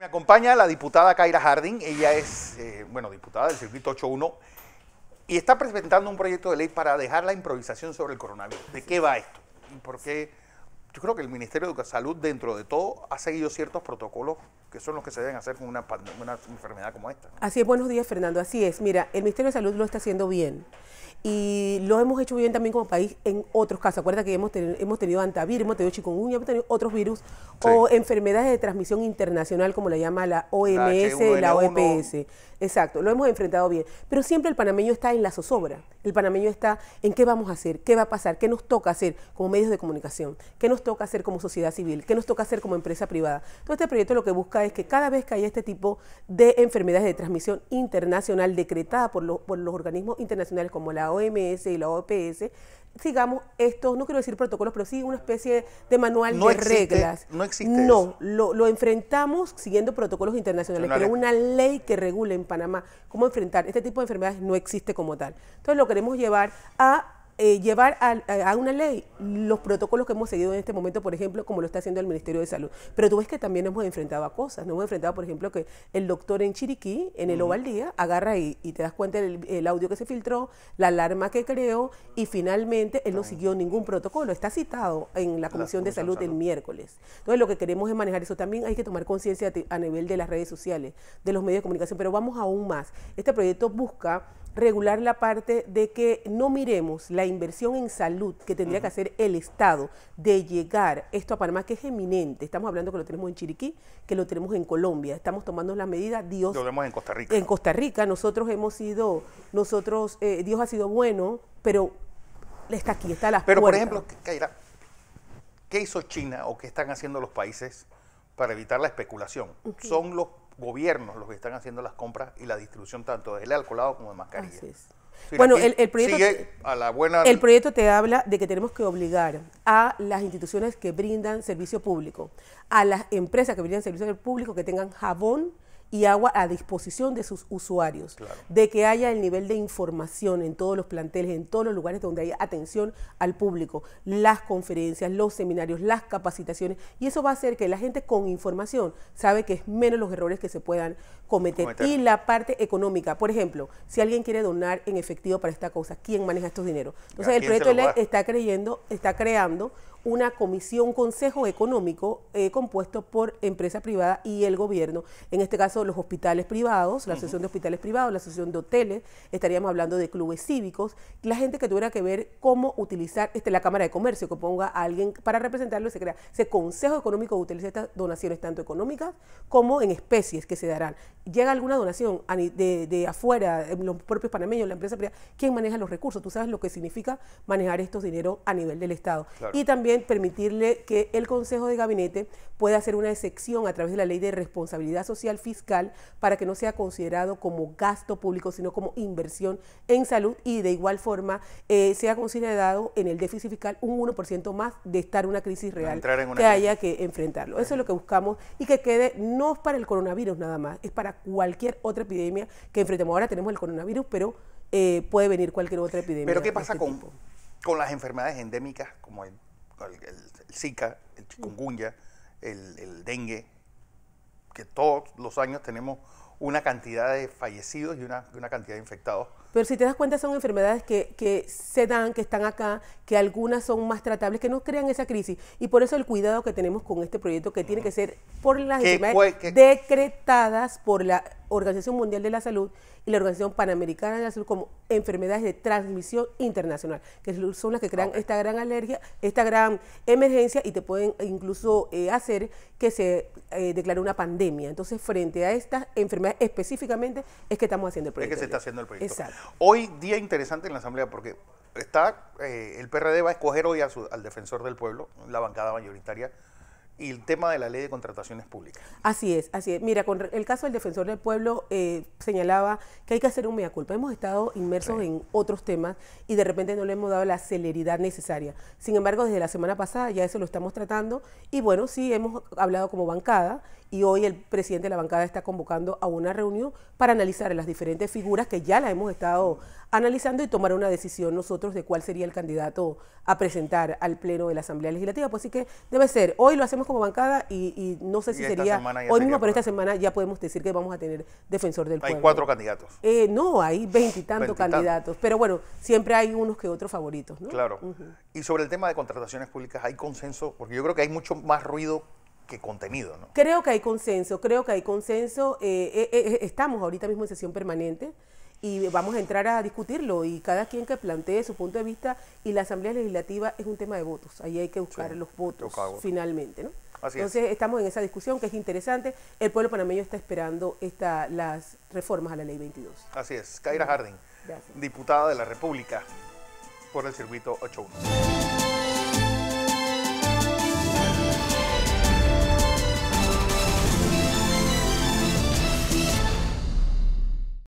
Me acompaña la diputada Kaira Harding, ella es, eh, bueno, diputada del circuito 81 y está presentando un proyecto de ley para dejar la improvisación sobre el coronavirus. ¿De qué va esto? Porque yo creo que el Ministerio de Salud, dentro de todo, ha seguido ciertos protocolos que son los que se deben hacer con una, enfermedad como esta. Así es, buenos días Fernando, así es. Mira, el Ministerio de Salud lo está haciendo bien y lo hemos hecho bien también como país en otros casos. Acuérdate que hemos, tenido, hemos tenido antavir, hemos tenido chikungunya, hemos tenido otros virus o enfermedades de transmisión internacional, como la llama la OMS, la, OPS. Exacto, lo hemos enfrentado bien. Pero siempre el panameño está en la zozobra. El panameño está en qué vamos a hacer, qué va a pasar, qué nos toca hacer como medios de comunicación, qué nos toca hacer como sociedad civil, qué nos toca hacer como empresa privada. Todo este proyecto lo que busca es que cada vez que hay este tipo de enfermedades de transmisión internacional decretada por, por los organismos internacionales como la OMS y la OPS, sigamos estos, no quiero decir protocolos, pero sí una especie de manual de reglas. No existe. No, Lo, lo, enfrentamos siguiendo protocolos internacionales, pero una ley que regule en Panamá cómo enfrentar este tipo de enfermedades no existe como tal. Entonces lo queremos llevar a eh, llevar a, una ley los protocolos que hemos seguido en este momento, por ejemplo, como lo está haciendo el Ministerio de Salud. Pero tú ves que también hemos enfrentado a cosas. Nos hemos enfrentado, por ejemplo, que el doctor en Chiriquí, en el oval día agarra y, y te das cuenta del audio que se filtró, la alarma que creó y finalmente él no siguió ningún protocolo. Está citado en la Comisión, de Salud, Salud el miércoles. Entonces, lo que queremos es manejar eso. También hay que tomar conciencia a nivel de las redes sociales, de los medios de comunicación, pero vamos aún más. Este proyecto busca regular la parte de que no miremos la inversión en salud que tendría que hacer el Estado de llegar esto a Panamá, que es eminente. Estamos hablando que lo tenemos en Chiriquí, que lo tenemos en Colombia. Estamos tomando las medidas, Dios... Lo vemos en Costa Rica. En Costa Rica, nosotros hemos sido, nosotros, eh, Dios ha sido bueno, pero está aquí, está la las Pero, por ejemplo, ¿qué hizo China o qué están haciendo los países para evitar la especulación. Son los gobiernos los que están haciendo las compras y la distribución tanto de alcoholado como de mascarillas. bueno, el, proyecto el proyecto te habla de que tenemos que obligar a las instituciones que brindan servicio público, a las empresas que brindan servicio público que tengan jabón, y agua a disposición de sus usuarios, de que haya el nivel de información en todos los planteles, en todos los lugares donde haya atención al público, las conferencias, los seminarios, las capacitaciones, y eso va a hacer que la gente con información sabe que es menos los errores que se puedan cometer. Y la parte económica, por ejemplo, si alguien quiere donar en efectivo para esta cosa, ¿quién maneja estos dineros? Entonces el proyecto de ley está, creyendo, está creando una comisión, consejo económico eh, compuesto por empresa privada y el gobierno, en este caso los hospitales privados, la asociación de hospitales privados, la asociación de hoteles, estaríamos hablando de clubes cívicos, la gente que tuviera que ver cómo utilizar este, la Cámara de Comercio, que ponga a alguien para representarlo, se crea ese Consejo Económico que utiliza estas donaciones tanto económicas como en especies que se darán. Llega alguna donación de, afuera, los propios panameños, la empresa privada, ¿quién maneja los recursos? Tú sabes lo que significa manejar estos dineros a nivel del Estado. Y también permitirle que el Consejo de Gabinete pueda hacer una excepción a través de la ley de responsabilidad social fiscal para que no sea considerado como gasto público, sino como inversión en salud y de igual forma eh, sea considerado en el déficit fiscal un 1% más de estar una crisis real que haya que enfrentarlo. Eso es lo que buscamos y que quede no es para el coronavirus nada más, es para cualquier otra epidemia que enfrentemos. Ahora tenemos el coronavirus, pero eh, puede venir cualquier otra epidemia. Pero ¿qué pasa este con, con las enfermedades endémicas como el, Zika, el chikungunya, el dengue? que todos los años tenemos una cantidad de fallecidos y una, cantidad de infectados. Pero si te das cuenta, son enfermedades que, que, se dan, que están acá, que algunas son más tratables, que no crean esa crisis. Y por eso el cuidado que tenemos con este proyecto, que tiene que ser por las enfermedades decretadas por la Organización Mundial de la Salud y la Organización Panamericana de la Salud como enfermedades de transmisión internacional, que son las que crean esta gran alergia, esta gran emergencia y te pueden incluso eh, hacer que se eh, declare una pandemia. Entonces, frente a estas enfermedades específicamente es que estamos haciendo el proyecto. Es que se está haciendo el proyecto. Hoy día interesante en la Asamblea porque está eh, el PRD va a escoger hoy al defensor del pueblo, la bancada mayoritaria y el tema de la ley de contrataciones públicas. Así es, así es. Mira, con el caso del defensor del pueblo eh, señalaba que hay que hacer un mea culpa. Hemos estado inmersos en otros temas y de repente no le hemos dado la celeridad necesaria. Sin embargo, desde la semana pasada ya eso lo estamos tratando y bueno, sí hemos hablado como bancada y hoy el presidente de la bancada está convocando a una reunión para analizar las diferentes figuras que ya la hemos estado analizando y tomar una decisión nosotros de cuál sería el candidato a presentar al Pleno de la Asamblea Legislativa. Pues sí que debe ser, hoy lo hacemos como bancada y, no sé si sería hoy mismo, pero esta semana ya podemos decir que vamos a tener defensor del pueblo. Hay cuatro candidatos. Eh, no, hay veintitantos candidatos, pero bueno, siempre hay unos que otros favoritos. ¿no? Claro. Y sobre el tema de contrataciones públicas, ¿hay consenso? Porque yo creo que hay mucho más ruido que contenido. ¿no? Creo que hay consenso, creo que hay consenso. Eh, eh, eh, estamos ahorita mismo en sesión permanente y vamos a entrar a discutirlo y cada quien que plantee su punto de vista y la Asamblea Legislativa es un tema de votos, ahí hay que buscar los votos finalmente, ¿no? Entonces estamos en esa discusión que es interesante, el pueblo panameño está esperando esta, las reformas a la Ley 22. Así es, Kaira Harding, diputada de la República por el circuito 81.